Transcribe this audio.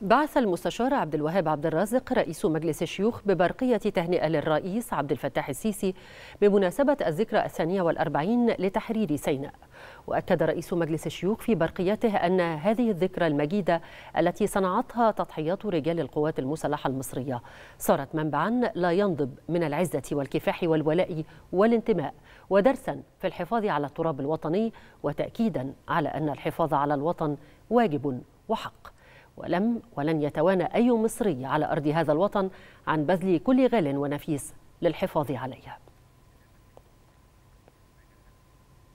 بعث المستشار عبد الوهاب عبد الرازق رئيس مجلس الشيوخ ببرقية تهنئة للرئيس عبد الفتاح السيسي بمناسبة الذكرى الثانية والأربعين لتحرير سيناء وأكد رئيس مجلس الشيوخ في برقيته أن هذه الذكرى المجيدة التي صنعتها تضحيات رجال القوات المسلحة المصرية صارت منبعا لا ينضب من العزة والكفاح والولاء والانتماء ودرسا في الحفاظ على التراب الوطني وتأكيدا على أن الحفاظ على الوطن واجب وحق ولم ولن يتوانى أي مصري على أرض هذا الوطن عن بذل كل غال ونفيس للحفاظ عليها